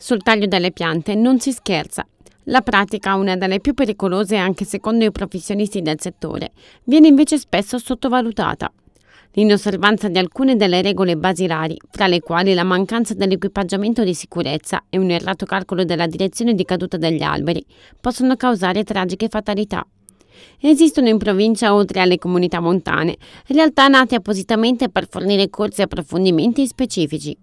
Sul taglio delle piante non si scherza. La pratica, una delle più pericolose anche secondo i professionisti del settore, viene invece spesso sottovalutata. L'inosservanza di alcune delle regole basilari, fra le quali la mancanza dell'equipaggiamento di sicurezza e un errato calcolo della direzione di caduta degli alberi, possono causare tragiche fatalità. Esistono in provincia, oltre alle comunità montane, realtà nate appositamente per fornire corsi e approfondimenti specifici,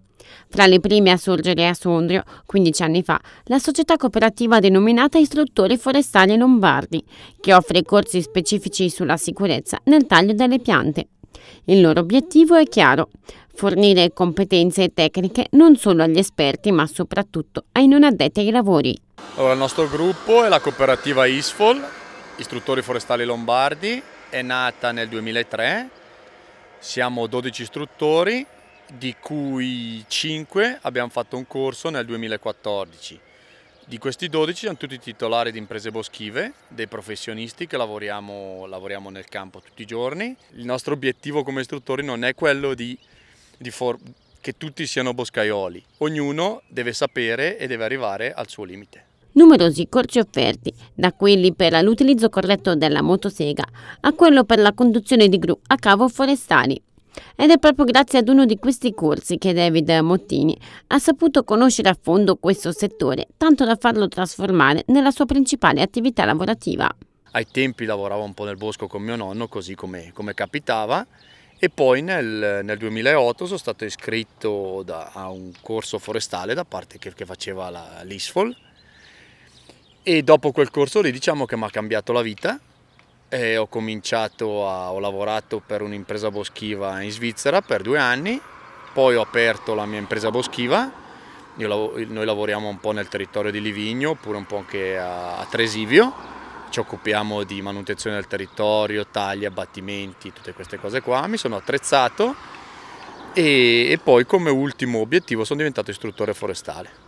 tra le prime a sorgere a Sondrio, 15 anni fa, la società cooperativa denominata Istruttori Forestali Lombardi, che offre corsi specifici sulla sicurezza nel taglio delle piante. Il loro obiettivo è chiaro, fornire competenze e tecniche non solo agli esperti ma soprattutto ai non addetti ai lavori. Allora, il nostro gruppo è la cooperativa ISFOL, Istruttori Forestali Lombardi, è nata nel 2003, siamo 12 istruttori di cui 5 abbiamo fatto un corso nel 2014. Di questi 12 siamo tutti titolari di imprese boschive, dei professionisti che lavoriamo, lavoriamo nel campo tutti i giorni. Il nostro obiettivo come istruttori non è quello di, di che tutti siano boscaioli, ognuno deve sapere e deve arrivare al suo limite. Numerosi corsi offerti, da quelli per l'utilizzo corretto della motosega a quello per la conduzione di gru a cavo forestali. Ed è proprio grazie ad uno di questi corsi che David Mottini ha saputo conoscere a fondo questo settore, tanto da farlo trasformare nella sua principale attività lavorativa. Ai tempi lavoravo un po' nel bosco con mio nonno, così come, come capitava, e poi nel, nel, 2008 sono stato iscritto da, a un corso forestale da parte che, che faceva l'ISFOL e dopo quel corso lì diciamo che mi ha cambiato la vita e ho cominciato a, ho lavorato per un'impresa boschiva in Svizzera per due anni, poi ho aperto la mia impresa boschiva, Io, noi lavoriamo un po' nel territorio di Livigno oppure un po' anche a, a Tresivio, ci occupiamo di manutenzione del territorio, tagli, abbattimenti, tutte queste cose qua, mi sono attrezzato e, e poi come ultimo obiettivo sono diventato istruttore forestale.